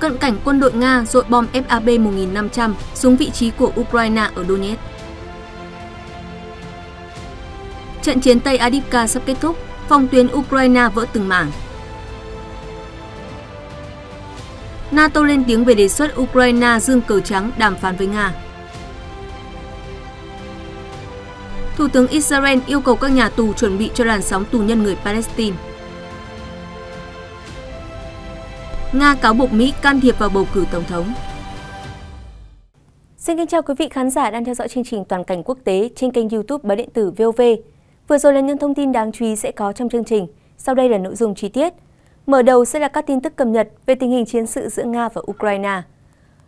cận cảnh quân đội Nga dội bom FAB 1500 xuống vị trí của Ukraine ở Donetsk. Trận chiến Tây Adivka sắp kết thúc, phòng tuyến Ukraine vỡ từng mảng. NATO lên tiếng về đề xuất Ukraine dương cờ trắng đàm phán với Nga. Thủ tướng Israel yêu cầu các nhà tù chuẩn bị cho làn sóng tù nhân người Palestine. Nga cáo buộc Mỹ can thiệp vào bầu cử tổng thống. Xin kính chào quý vị khán giả đang theo dõi chương trình Toàn cảnh quốc tế trên kênh YouTube báo điện tử VOV. Vừa rồi là những thông tin đáng chú ý sẽ có trong chương trình. Sau đây là nội dung chi tiết. Mở đầu sẽ là các tin tức cập nhật về tình hình chiến sự giữa Nga và Ukraine.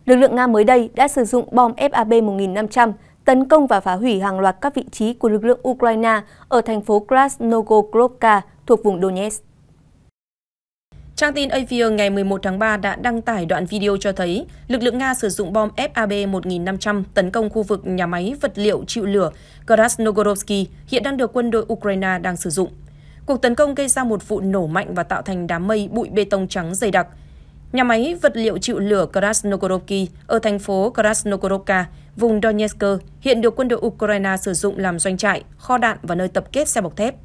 Lực lượng Nga mới đây đã sử dụng bom FAB-1500 tấn công và phá hủy hàng loạt các vị trí của lực lượng Ukraine ở thành phố Krasnogorovka thuộc vùng Donetsk. Trang tin Avia ngày 11 tháng 3 đã đăng tải đoạn video cho thấy lực lượng Nga sử dụng bom FAB-1500 tấn công khu vực nhà máy vật liệu chịu lửa Krasnogorovsky hiện đang được quân đội Ukraine đang sử dụng. Cuộc tấn công gây ra một vụ nổ mạnh và tạo thành đám mây bụi bê tông trắng dày đặc. Nhà máy vật liệu chịu lửa Krasnogorovsky ở thành phố Krasnogorovka, vùng Donetsk, hiện được quân đội Ukraine sử dụng làm doanh trại, kho đạn và nơi tập kết xe bọc thép.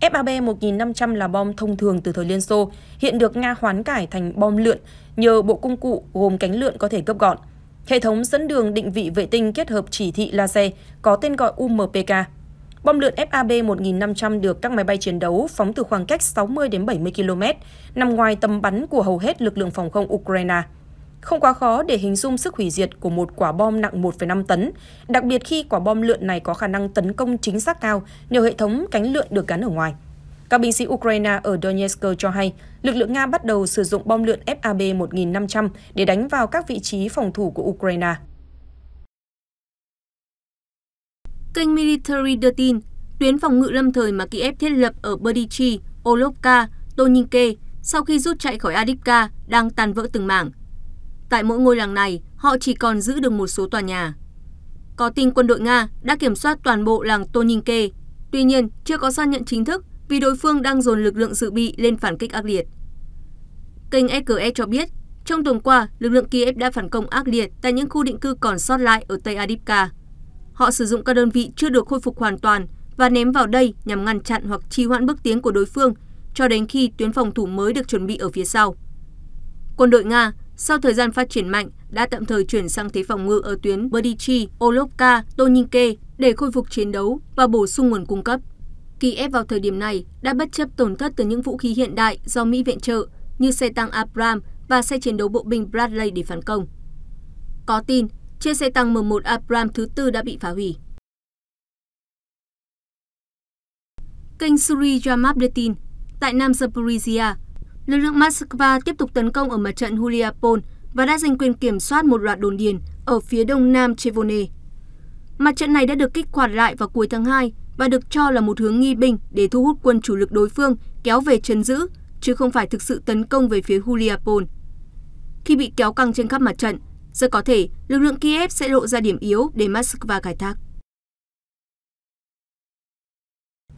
FAB 1500 là bom thông thường từ thời Liên Xô, hiện được Nga hoán cải thành bom lượn nhờ bộ công cụ gồm cánh lượn có thể gấp gọn. Hệ thống dẫn đường định vị vệ tinh kết hợp chỉ thị laser có tên gọi UMPK. Bom lượn FAB 1500 được các máy bay chiến đấu phóng từ khoảng cách 60 đến 70 km, nằm ngoài tầm bắn của hầu hết lực lượng phòng không Ukraine. Không quá khó để hình dung sức hủy diệt của một quả bom nặng 1,5 tấn, đặc biệt khi quả bom lượn này có khả năng tấn công chính xác cao nhờ hệ thống cánh lượn được gắn ở ngoài. Các binh sĩ Ukraine ở Donetsk cho hay, lực lượng Nga bắt đầu sử dụng bom lượn FAB-1500 để đánh vào các vị trí phòng thủ của Ukraine. Kênh Military đưa tin, tuyến phòng ngự lâm thời mà Kiev thiết lập ở Berdichi, Olovka, Toninke sau khi rút chạy khỏi Adivka đang tàn vỡ từng mảng. Tại mỗi ngôi làng này, họ chỉ còn giữ được một số tòa nhà. Có tin quân đội Nga đã kiểm soát toàn bộ làng Toninke, tuy nhiên chưa có xác nhận chính thức vì đối phương đang dồn lực lượng dự bị lên phản kích ác liệt. Kênh SKE e cho biết, trong tuần qua, lực lượng Kiev đã phản công ác liệt tại những khu định cư còn sót lại ở Tây Adipka. Họ sử dụng các đơn vị chưa được khôi phục hoàn toàn và ném vào đây nhằm ngăn chặn hoặc trì hoãn bước tiến của đối phương cho đến khi tuyến phòng thủ mới được chuẩn bị ở phía sau. Quân đội Nga sau thời gian phát triển mạnh đã tạm thời chuyển sang thế phòng ngự ở tuyến Berdichi, Olovka, Toninke để khôi phục chiến đấu và bổ sung nguồn cung cấp. Kiev vào thời điểm này đã bất chấp tổn thất từ những vũ khí hiện đại do Mỹ viện trợ như xe tăng Abram và xe chiến đấu bộ binh Bradley để phản công. Có tin, chiếc xe tăng M1 Abram thứ tư đã bị phá hủy. Kênh Suri Jamab đưa tin, tại Nam Zaporizhia, lực lượng Moscow tiếp tục tấn công ở mặt trận Huliapol và đã giành quyền kiểm soát một loạt đồn điền ở phía đông nam Chevone. Mặt trận này đã được kích hoạt lại vào cuối tháng 2 và được cho là một hướng nghi binh để thu hút quân chủ lực đối phương kéo về chấn giữ, chứ không phải thực sự tấn công về phía Huliapol. Khi bị kéo căng trên khắp mặt trận, rất có thể lực lượng Kiev sẽ lộ ra điểm yếu để Moscow khai thác.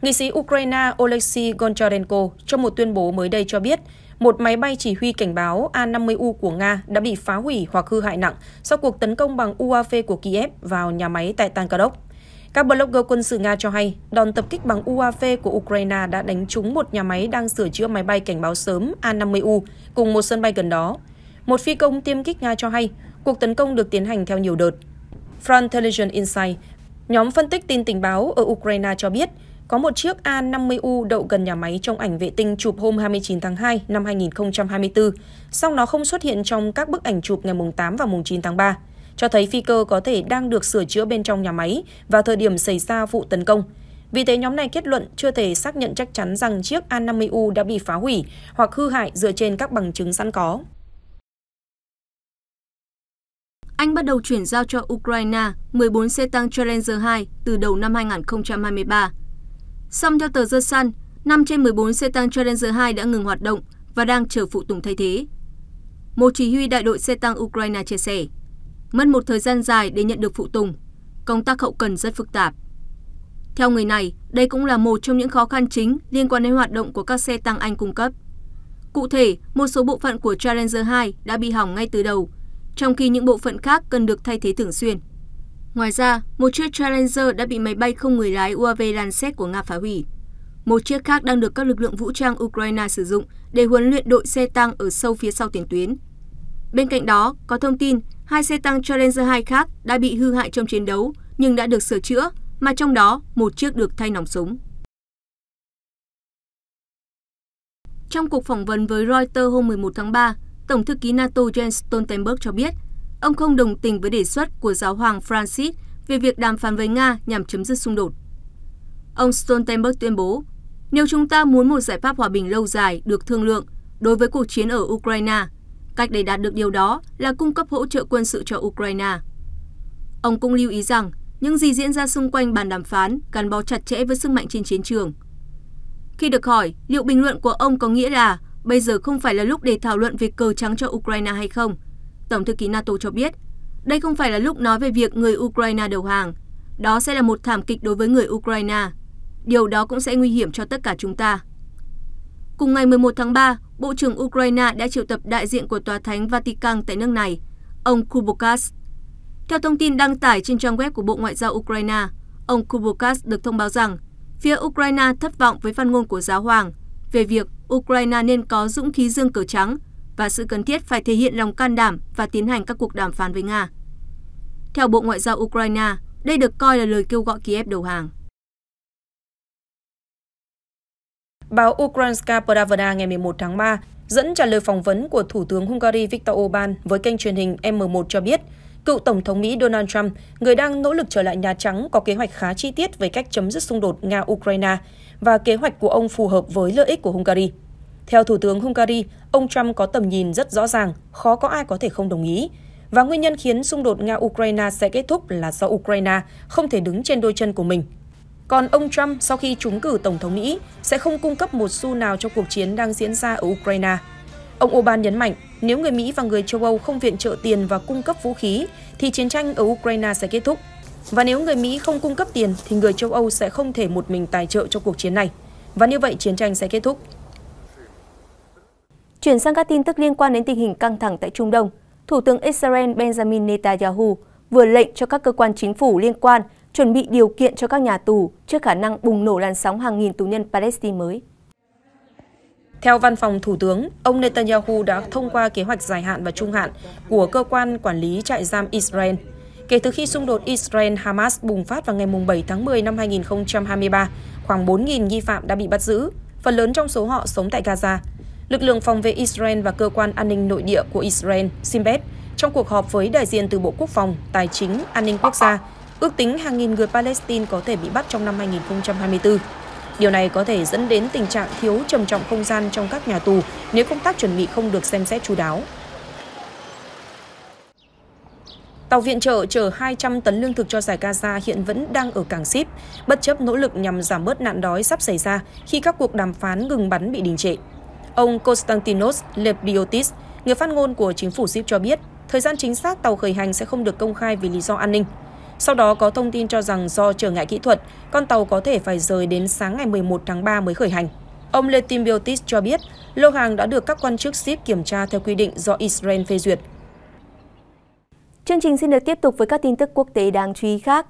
Nghị sĩ Ukraine Oleksiy Goncharenko trong một tuyên bố mới đây cho biết, một máy bay chỉ huy cảnh báo A-50U của Nga đã bị phá hủy hoặc hư hại nặng sau cuộc tấn công bằng UAV của Kiev vào nhà máy tại Tankadok. Các blogger quân sự Nga cho hay, đòn tập kích bằng UAV của Ukraine đã đánh trúng một nhà máy đang sửa chữa máy bay cảnh báo sớm A-50U cùng một sân bay gần đó. Một phi công tiêm kích Nga cho hay, cuộc tấn công được tiến hành theo nhiều đợt. Front Intelligence Insight, nhóm phân tích tin tình báo ở Ukraine cho biết, có một chiếc A50U đậu gần nhà máy trong ảnh vệ tinh chụp hôm 29 tháng 2 năm 2024, song nó không xuất hiện trong các bức ảnh chụp ngày mùng 8 và mùng 9 tháng 3, cho thấy phi cơ có thể đang được sửa chữa bên trong nhà máy vào thời điểm xảy ra vụ tấn công. Vì thế nhóm này kết luận chưa thể xác nhận chắc chắn rằng chiếc A50U đã bị phá hủy hoặc hư hại dựa trên các bằng chứng sẵn có. Anh bắt đầu chuyển giao cho Ukraine 14 xe tăng Challenger 2 từ đầu năm 2023 Song theo tờ The Sun, 5 trên 14 xe tăng Challenger 2 đã ngừng hoạt động và đang chờ phụ tùng thay thế. Một chỉ huy đại đội xe tăng Ukraine chia sẻ, mất một thời gian dài để nhận được phụ tùng, công tác hậu cần rất phức tạp. Theo người này, đây cũng là một trong những khó khăn chính liên quan đến hoạt động của các xe tăng Anh cung cấp. Cụ thể, một số bộ phận của Challenger 2 đã bị hỏng ngay từ đầu, trong khi những bộ phận khác cần được thay thế thường xuyên. Ngoài ra, một chiếc Challenger đã bị máy bay không người lái UAV Lancet của Nga phá hủy. Một chiếc khác đang được các lực lượng vũ trang Ukraine sử dụng để huấn luyện đội xe tăng ở sâu phía sau tiền tuyến. Bên cạnh đó, có thông tin hai xe tăng Challenger 2 khác đã bị hư hại trong chiến đấu nhưng đã được sửa chữa, mà trong đó một chiếc được thay nòng súng. Trong cuộc phỏng vấn với Reuters hôm 11 tháng 3, Tổng thư ký NATO Jens Stoltenberg cho biết ông không đồng tình với đề xuất của giáo hoàng francis về việc đàm phán với Nga nhằm chấm dứt xung đột. Ông Stoltenberg tuyên bố, nếu chúng ta muốn một giải pháp hòa bình lâu dài được thương lượng đối với cuộc chiến ở Ukraine, cách để đạt được điều đó là cung cấp hỗ trợ quân sự cho Ukraine. Ông cũng lưu ý rằng, những gì diễn ra xung quanh bàn đàm phán gắn bó chặt chẽ với sức mạnh trên chiến trường. Khi được hỏi liệu bình luận của ông có nghĩa là bây giờ không phải là lúc để thảo luận về cờ trắng cho Ukraine hay không, tổng thư ký nato cho biết đây không phải là lúc nói về việc người ukraine đầu hàng đó sẽ là một thảm kịch đối với người ukraine điều đó cũng sẽ nguy hiểm cho tất cả chúng ta cùng ngày 11 tháng 3 bộ trưởng ukraine đã triệu tập đại diện của tòa thánh vatican tại nước này ông kubokas theo thông tin đăng tải trên trang web của bộ ngoại giao ukraine ông kubokas được thông báo rằng phía ukraine thất vọng với phát ngôn của giáo hoàng về việc Ukraine nên có dũng khí dương cờ trắng và sự cần thiết phải thể hiện lòng can đảm và tiến hành các cuộc đàm phán với Nga. Theo Bộ Ngoại giao Ukraine, đây được coi là lời kêu gọi Kiev đầu hàng. Báo Ukrainska Pravda ngày 11 tháng 3 dẫn trả lời phỏng vấn của Thủ tướng Hungary Viktor Orbán với kênh truyền hình M1 cho biết, cựu Tổng thống Mỹ Donald Trump, người đang nỗ lực trở lại Nhà Trắng, có kế hoạch khá chi tiết về cách chấm dứt xung đột Nga-Ukraine và kế hoạch của ông phù hợp với lợi ích của Hungary. Theo Thủ tướng Hungary, ông Trump có tầm nhìn rất rõ ràng, khó có ai có thể không đồng ý. Và nguyên nhân khiến xung đột Nga-Ukraine sẽ kết thúc là do Ukraine không thể đứng trên đôi chân của mình. Còn ông Trump sau khi trúng cử Tổng thống Mỹ sẽ không cung cấp một xu nào cho cuộc chiến đang diễn ra ở Ukraine. Ông Oban nhấn mạnh, nếu người Mỹ và người châu Âu không viện trợ tiền và cung cấp vũ khí, thì chiến tranh ở Ukraine sẽ kết thúc. Và nếu người Mỹ không cung cấp tiền, thì người châu Âu sẽ không thể một mình tài trợ cho cuộc chiến này. Và như vậy, chiến tranh sẽ kết thúc. Chuyển sang các tin tức liên quan đến tình hình căng thẳng tại Trung Đông, Thủ tướng Israel Benjamin Netanyahu vừa lệnh cho các cơ quan chính phủ liên quan chuẩn bị điều kiện cho các nhà tù trước khả năng bùng nổ làn sóng hàng nghìn tù nhân Palestine mới. Theo văn phòng Thủ tướng, ông Netanyahu đã thông qua kế hoạch dài hạn và trung hạn của cơ quan quản lý trại giam Israel. Kể từ khi xung đột Israel-Hamas bùng phát vào ngày 7 tháng 10 năm 2023, khoảng 4.000 nghi phạm đã bị bắt giữ, phần lớn trong số họ sống tại Gaza lực lượng phòng vệ Israel và cơ quan an ninh nội địa của Israel, Simbet, trong cuộc họp với đại diện từ Bộ Quốc phòng, Tài chính, An ninh Quốc gia, ước tính hàng nghìn người Palestine có thể bị bắt trong năm 2024. Điều này có thể dẫn đến tình trạng thiếu trầm trọng không gian trong các nhà tù nếu công tác chuẩn bị không được xem xét chú đáo. Tàu viện trợ chở 200 tấn lương thực cho giải Gaza hiện vẫn đang ở cảng ship, bất chấp nỗ lực nhằm giảm bớt nạn đói sắp xảy ra khi các cuộc đàm phán ngừng bắn bị đình trệ. Ông Konstantinos Lebiotis, người phát ngôn của chính phủ Sip cho biết, thời gian chính xác tàu khởi hành sẽ không được công khai vì lý do an ninh. Sau đó có thông tin cho rằng do trở ngại kỹ thuật, con tàu có thể phải rời đến sáng ngày 11 tháng 3 mới khởi hành. Ông Letim cho biết, lô hàng đã được các quan chức ship kiểm tra theo quy định do Israel phê duyệt. Chương trình xin được tiếp tục với các tin tức quốc tế đáng chú ý khác.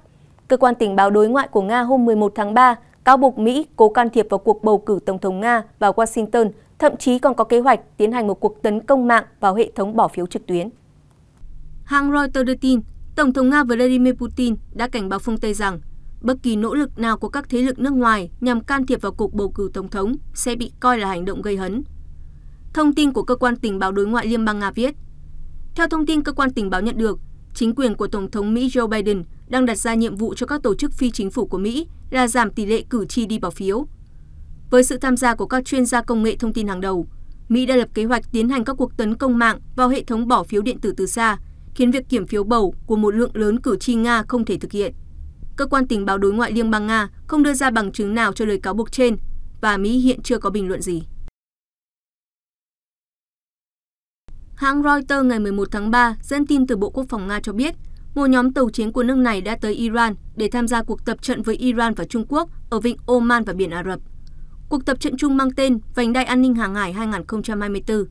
Cơ quan tình báo đối ngoại của Nga hôm 11 tháng 3 cáo buộc Mỹ cố can thiệp vào cuộc bầu cử Tổng thống Nga vào Washington thậm chí còn có kế hoạch tiến hành một cuộc tấn công mạng vào hệ thống bỏ phiếu trực tuyến. Hãng Reuters đưa tin, Tổng thống Nga Vladimir Putin đã cảnh báo phương Tây rằng bất kỳ nỗ lực nào của các thế lực nước ngoài nhằm can thiệp vào cuộc bầu cử tổng thống sẽ bị coi là hành động gây hấn. Thông tin của cơ quan tình báo đối ngoại Liên bang Nga viết, theo thông tin cơ quan tình báo nhận được, chính quyền của Tổng thống Mỹ Joe Biden đang đặt ra nhiệm vụ cho các tổ chức phi chính phủ của Mỹ là giảm tỷ lệ cử tri đi bỏ phiếu, với sự tham gia của các chuyên gia công nghệ thông tin hàng đầu mỹ đã lập kế hoạch tiến hành các cuộc tấn công mạng vào hệ thống bỏ phiếu điện tử từ xa khiến việc kiểm phiếu bầu của một lượng lớn cử tri nga không thể thực hiện cơ quan tình báo đối ngoại liên bang nga không đưa ra bằng chứng nào cho lời cáo buộc trên và mỹ hiện chưa có bình luận gì Hãng Reuters ngày 11 tháng 3 dẫn tin từ Bộ Quốc phòng Nga cho biết, một nhóm tàu chiến của nước này đã tới Iran để tham gia cuộc tập trận với Iran và Trung Quốc ở vịnh Oman và Biển Ả Rập cuộc tập trận chung mang tên Vành đai an ninh hàng hải 2024.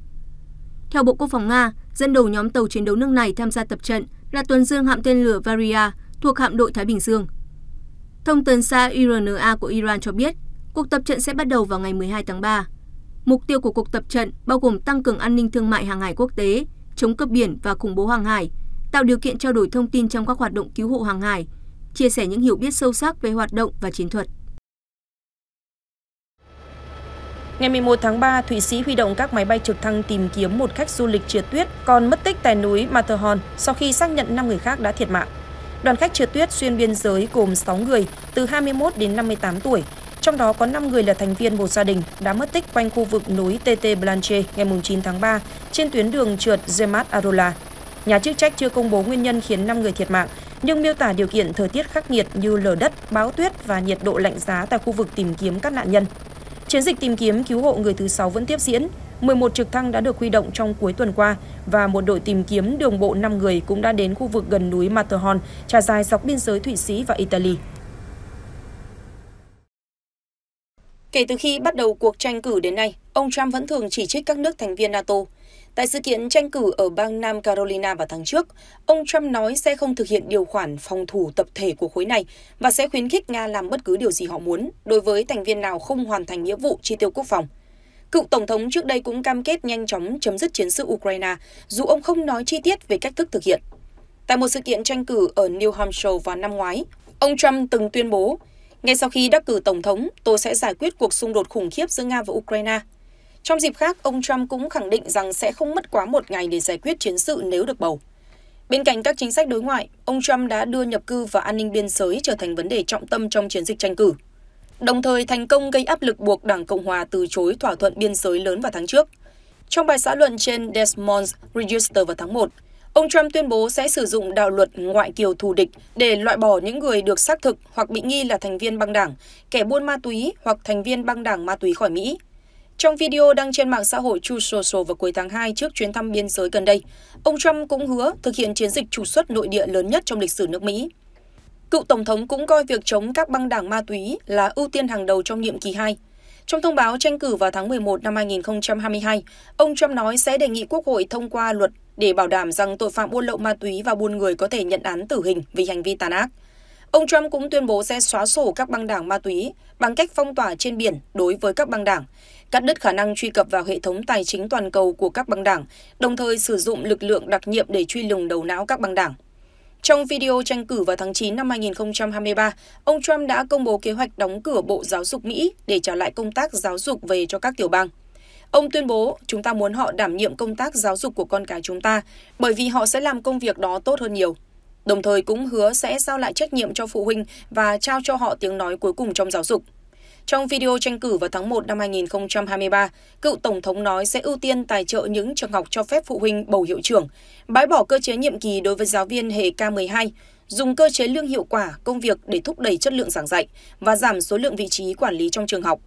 Theo Bộ Quốc phòng Nga, dẫn đầu nhóm tàu chiến đấu nước này tham gia tập trận là tuần dương hạm tên lửa Varia thuộc hạm đội Thái Bình Dương. Thông tấn xã IRNA của Iran cho biết, cuộc tập trận sẽ bắt đầu vào ngày 12 tháng 3. Mục tiêu của cuộc tập trận bao gồm tăng cường an ninh thương mại hàng hải quốc tế, chống cướp biển và khủng bố hàng hải, tạo điều kiện trao đổi thông tin trong các hoạt động cứu hộ hàng hải, chia sẻ những hiểu biết sâu sắc về hoạt động và chiến thuật. Ngày 11 tháng 3, Thụy Sĩ huy động các máy bay trực thăng tìm kiếm một khách du lịch trượt tuyết còn mất tích tại núi Matterhorn sau khi xác nhận 5 người khác đã thiệt mạng. Đoàn khách trượt tuyết xuyên biên giới gồm 6 người từ 21 đến 58 tuổi, trong đó có 5 người là thành viên một gia đình đã mất tích quanh khu vực núi TT Blanche ngày 9 tháng 3 trên tuyến đường trượt Zemat Arola. Nhà chức trách chưa công bố nguyên nhân khiến 5 người thiệt mạng, nhưng miêu tả điều kiện thời tiết khắc nghiệt như lở đất, bão tuyết và nhiệt độ lạnh giá tại khu vực tìm kiếm các nạn nhân. Chiến dịch tìm kiếm cứu hộ người thứ sáu vẫn tiếp diễn. 11 trực thăng đã được huy động trong cuối tuần qua và một đội tìm kiếm đường bộ 5 người cũng đã đến khu vực gần núi Matterhorn, trải dài dọc biên giới Thụy Sĩ và Italy. Kể từ khi bắt đầu cuộc tranh cử đến nay, ông Trump vẫn thường chỉ trích các nước thành viên NATO. Tại sự kiện tranh cử ở bang Nam Carolina vào tháng trước, ông Trump nói sẽ không thực hiện điều khoản phòng thủ tập thể của khối này và sẽ khuyến khích Nga làm bất cứ điều gì họ muốn đối với thành viên nào không hoàn thành nghĩa vụ chi tiêu quốc phòng. Cựu Tổng thống trước đây cũng cam kết nhanh chóng chấm dứt chiến sự Ukraine, dù ông không nói chi tiết về cách thức thực hiện. Tại một sự kiện tranh cử ở New Hampshire vào năm ngoái, ông Trump từng tuyên bố, ngay sau khi đắc cử Tổng thống, tôi sẽ giải quyết cuộc xung đột khủng khiếp giữa Nga và Ukraine trong dịp khác, ông Trump cũng khẳng định rằng sẽ không mất quá một ngày để giải quyết chiến sự nếu được bầu. Bên cạnh các chính sách đối ngoại, ông Trump đã đưa nhập cư và an ninh biên giới trở thành vấn đề trọng tâm trong chiến dịch tranh cử. Đồng thời thành công gây áp lực buộc Đảng Cộng hòa từ chối thỏa thuận biên giới lớn vào tháng trước. Trong bài xã luận trên Des Moines Register vào tháng 1, ông Trump tuyên bố sẽ sử dụng đạo luật ngoại kiều thù địch để loại bỏ những người được xác thực hoặc bị nghi là thành viên băng đảng, kẻ buôn ma túy hoặc thành viên băng đảng ma túy khỏi Mỹ trong video đăng trên mạng xã hội Chu Social vào cuối tháng 2 trước chuyến thăm biên giới gần đây, ông Trump cũng hứa thực hiện chiến dịch trục xuất nội địa lớn nhất trong lịch sử nước Mỹ. Cựu Tổng thống cũng coi việc chống các băng đảng ma túy là ưu tiên hàng đầu trong nhiệm kỳ 2. Trong thông báo tranh cử vào tháng 11 năm 2022, ông Trump nói sẽ đề nghị Quốc hội thông qua luật để bảo đảm rằng tội phạm buôn lậu ma túy và buôn người có thể nhận án tử hình vì hành vi tàn ác. Ông Trump cũng tuyên bố sẽ xóa sổ các băng đảng ma túy bằng cách phong tỏa trên biển đối với các băng đảng, cắt đứt khả năng truy cập vào hệ thống tài chính toàn cầu của các băng đảng, đồng thời sử dụng lực lượng đặc nhiệm để truy lùng đầu não các băng đảng. Trong video tranh cử vào tháng 9 năm 2023, ông Trump đã công bố kế hoạch đóng cửa Bộ Giáo dục Mỹ để trả lại công tác giáo dục về cho các tiểu bang. Ông tuyên bố, chúng ta muốn họ đảm nhiệm công tác giáo dục của con cái chúng ta, bởi vì họ sẽ làm công việc đó tốt hơn nhiều. Đồng thời cũng hứa sẽ giao lại trách nhiệm cho phụ huynh và trao cho họ tiếng nói cuối cùng trong giáo dục. Trong video tranh cử vào tháng 1 năm 2023, cựu Tổng thống nói sẽ ưu tiên tài trợ những trường học cho phép phụ huynh bầu hiệu trưởng, bãi bỏ cơ chế nhiệm kỳ đối với giáo viên hệ K12, dùng cơ chế lương hiệu quả công việc để thúc đẩy chất lượng giảng dạy và giảm số lượng vị trí quản lý trong trường học.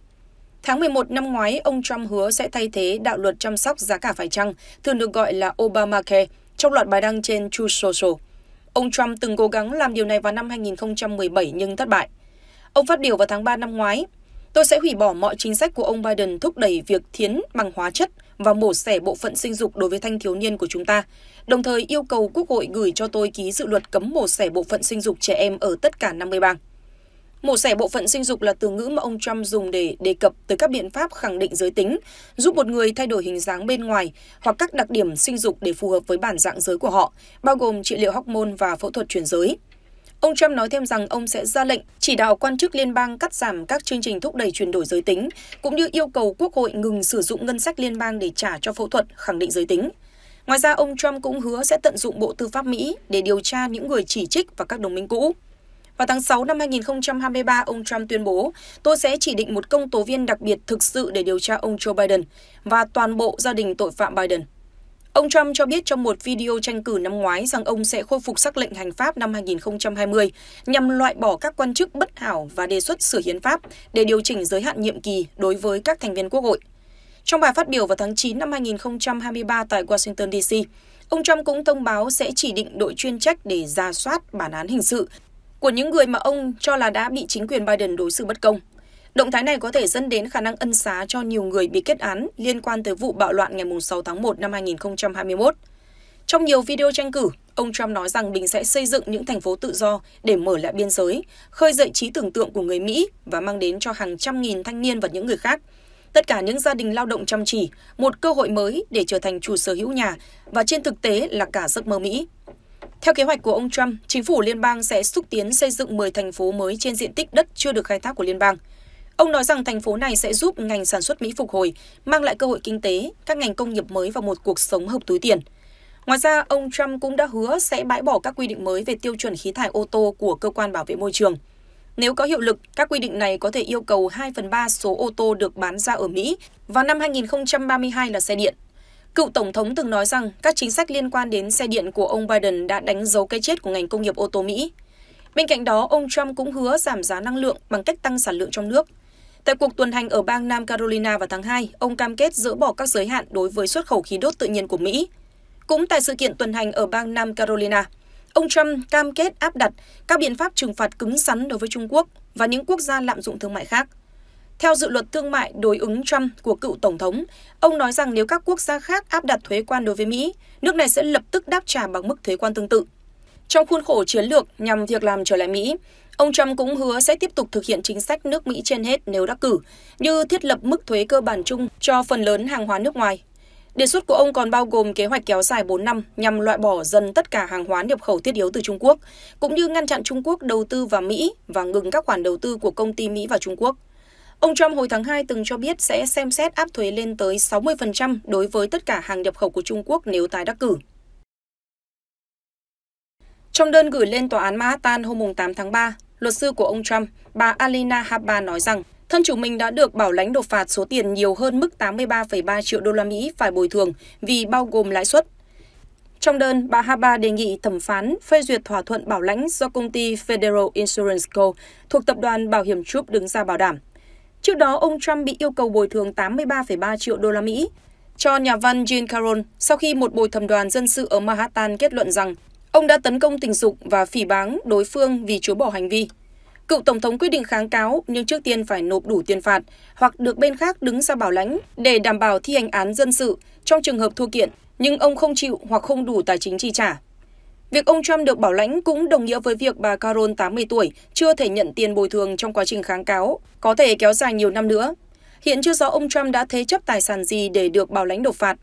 Tháng 11 năm ngoái, ông Trump hứa sẽ thay thế đạo luật chăm sóc giá cả phải chăng, thường được gọi là Obamacare, trong loạt bài đăng trên True Social. Ông Trump từng cố gắng làm điều này vào năm 2017 nhưng thất bại. Ông phát biểu vào tháng 3 năm ngoái, Tôi sẽ hủy bỏ mọi chính sách của ông Biden thúc đẩy việc thiến bằng hóa chất và mổ xẻ bộ phận sinh dục đối với thanh thiếu niên của chúng ta, đồng thời yêu cầu Quốc hội gửi cho tôi ký dự luật cấm mổ xẻ bộ phận sinh dục trẻ em ở tất cả 50 bang. Mổ xẻ bộ phận sinh dục là từ ngữ mà ông Trump dùng để đề cập tới các biện pháp khẳng định giới tính, giúp một người thay đổi hình dáng bên ngoài hoặc các đặc điểm sinh dục để phù hợp với bản dạng giới của họ, bao gồm trị liệu hormone và phẫu thuật chuyển giới. Ông Trump nói thêm rằng ông sẽ ra lệnh chỉ đạo quan chức liên bang cắt giảm các chương trình thúc đẩy chuyển đổi giới tính, cũng như yêu cầu Quốc hội ngừng sử dụng ngân sách liên bang để trả cho phẫu thuật khẳng định giới tính. Ngoài ra, ông Trump cũng hứa sẽ tận dụng Bộ Tư pháp Mỹ để điều tra những người chỉ trích và các đồng minh cũ. Vào tháng 6 năm 2023, ông Trump tuyên bố, tôi sẽ chỉ định một công tố viên đặc biệt thực sự để điều tra ông Joe Biden và toàn bộ gia đình tội phạm Biden. Ông Trump cho biết trong một video tranh cử năm ngoái rằng ông sẽ khôi phục sắc lệnh hành pháp năm 2020 nhằm loại bỏ các quan chức bất hảo và đề xuất sửa hiến pháp để điều chỉnh giới hạn nhiệm kỳ đối với các thành viên quốc hội. Trong bài phát biểu vào tháng 9 năm 2023 tại Washington D.C., ông Trump cũng thông báo sẽ chỉ định đội chuyên trách để ra soát bản án hình sự của những người mà ông cho là đã bị chính quyền Biden đối xử bất công Động thái này có thể dẫn đến khả năng ân xá cho nhiều người bị kết án liên quan tới vụ bạo loạn ngày 6 tháng 1 năm 2021. Trong nhiều video tranh cử, ông Trump nói rằng mình sẽ xây dựng những thành phố tự do để mở lại biên giới, khơi dậy trí tưởng tượng của người Mỹ và mang đến cho hàng trăm nghìn thanh niên và những người khác tất cả những gia đình lao động chăm chỉ, một cơ hội mới để trở thành chủ sở hữu nhà và trên thực tế là cả giấc mơ Mỹ. Theo kế hoạch của ông Trump, chính phủ liên bang sẽ xúc tiến xây dựng 10 thành phố mới trên diện tích đất chưa được khai thác của liên bang, Ông nói rằng thành phố này sẽ giúp ngành sản xuất Mỹ phục hồi, mang lại cơ hội kinh tế, các ngành công nghiệp mới và một cuộc sống hợp túi tiền. Ngoài ra, ông Trump cũng đã hứa sẽ bãi bỏ các quy định mới về tiêu chuẩn khí thải ô tô của cơ quan bảo vệ môi trường. Nếu có hiệu lực, các quy định này có thể yêu cầu 2 phần 3 số ô tô được bán ra ở Mỹ vào năm 2032 là xe điện. Cựu Tổng thống từng nói rằng các chính sách liên quan đến xe điện của ông Biden đã đánh dấu cái chết của ngành công nghiệp ô tô Mỹ. Bên cạnh đó, ông Trump cũng hứa giảm giá năng lượng bằng cách tăng sản lượng trong nước Tại cuộc tuần hành ở bang Nam Carolina vào tháng 2, ông cam kết dỡ bỏ các giới hạn đối với xuất khẩu khí đốt tự nhiên của Mỹ. Cũng tại sự kiện tuần hành ở bang Nam Carolina, ông Trump cam kết áp đặt các biện pháp trừng phạt cứng rắn đối với Trung Quốc và những quốc gia lạm dụng thương mại khác. Theo dự luật thương mại đối ứng Trump của cựu Tổng thống, ông nói rằng nếu các quốc gia khác áp đặt thuế quan đối với Mỹ, nước này sẽ lập tức đáp trả bằng mức thuế quan tương tự. Trong khuôn khổ chiến lược nhằm việc làm trở lại Mỹ, Ông Trump cũng hứa sẽ tiếp tục thực hiện chính sách nước Mỹ trên hết nếu đắc cử, như thiết lập mức thuế cơ bản chung cho phần lớn hàng hóa nước ngoài. Đề xuất của ông còn bao gồm kế hoạch kéo dài 4 năm nhằm loại bỏ dần tất cả hàng hóa nhập khẩu thiết yếu từ Trung Quốc, cũng như ngăn chặn Trung Quốc đầu tư vào Mỹ và ngừng các khoản đầu tư của công ty Mỹ vào Trung Quốc. Ông Trump hồi tháng 2 từng cho biết sẽ xem xét áp thuế lên tới 60% đối với tất cả hàng nhập khẩu của Trung Quốc nếu tái đắc cử. Trong đơn gửi lên tòa án Manhattan hôm 8 tháng 3, luật sư của ông trump bà alina habba nói rằng thân chủ mình đã được bảo lãnh nộp phạt số tiền nhiều hơn mức 83,3 triệu đô la Mỹ phải bồi thường vì bao gồm lãi suất. Trong đơn, bà Haba đề nghị thẩm phán phê duyệt thỏa thuận bảo lãnh do công ty Federal Insurance Co. thuộc tập đoàn Bảo hiểm Trump đứng ra bảo đảm. Trước đó, ông Trump bị yêu cầu bồi thường 83,3 triệu đô la Mỹ cho nhà văn Jean Caron sau khi một bồi thẩm đoàn dân sự ở Manhattan kết luận rằng Ông đã tấn công tình dục và phỉ báng đối phương vì chối bỏ hành vi. Cựu Tổng thống quyết định kháng cáo nhưng trước tiên phải nộp đủ tiền phạt hoặc được bên khác đứng ra bảo lãnh để đảm bảo thi hành án dân sự trong trường hợp thua kiện, nhưng ông không chịu hoặc không đủ tài chính chi trả. Việc ông Trump được bảo lãnh cũng đồng nghĩa với việc bà Carol 80 tuổi chưa thể nhận tiền bồi thường trong quá trình kháng cáo, có thể kéo dài nhiều năm nữa. Hiện chưa rõ ông Trump đã thế chấp tài sản gì để được bảo lãnh nộp phạt.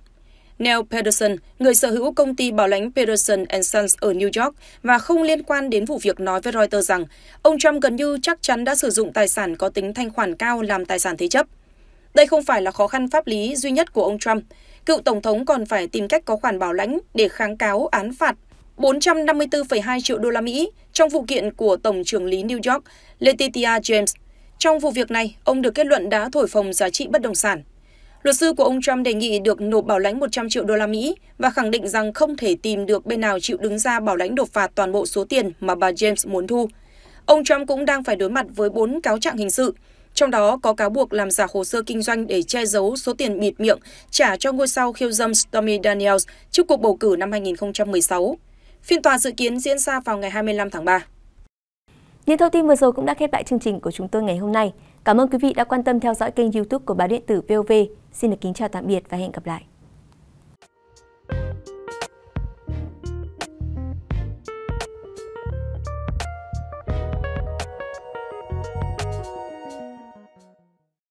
Neil Peterson, người sở hữu công ty bảo lãnh Peterson Sons ở New York và không liên quan đến vụ việc nói với Reuters rằng ông Trump gần như chắc chắn đã sử dụng tài sản có tính thanh khoản cao làm tài sản thế chấp. Đây không phải là khó khăn pháp lý duy nhất của ông Trump. Cựu Tổng thống còn phải tìm cách có khoản bảo lãnh để kháng cáo án phạt 454,2 triệu đô la Mỹ trong vụ kiện của Tổng trưởng lý New York Letitia James. Trong vụ việc này, ông được kết luận đã thổi phồng giá trị bất động sản. Luật sư của ông Trump đề nghị được nộp bảo lãnh 100 triệu đô la Mỹ và khẳng định rằng không thể tìm được bên nào chịu đứng ra bảo lãnh nộp phạt toàn bộ số tiền mà bà James muốn thu. Ông Trump cũng đang phải đối mặt với 4 cáo trạng hình sự, trong đó có cáo buộc làm giả hồ sơ kinh doanh để che giấu số tiền bịt miệng trả cho ngôi sao khiêu dâm Stormy Daniels trước cuộc bầu cử năm 2016. Phiên tòa dự kiến diễn ra vào ngày 25 tháng 3. Những thông tin vừa rồi cũng đã khép lại chương trình của chúng tôi ngày hôm nay. Cảm ơn quý vị đã quan tâm theo dõi kênh youtube của Báo Điện tử VOV. Xin được kính chào tạm biệt và hẹn gặp lại.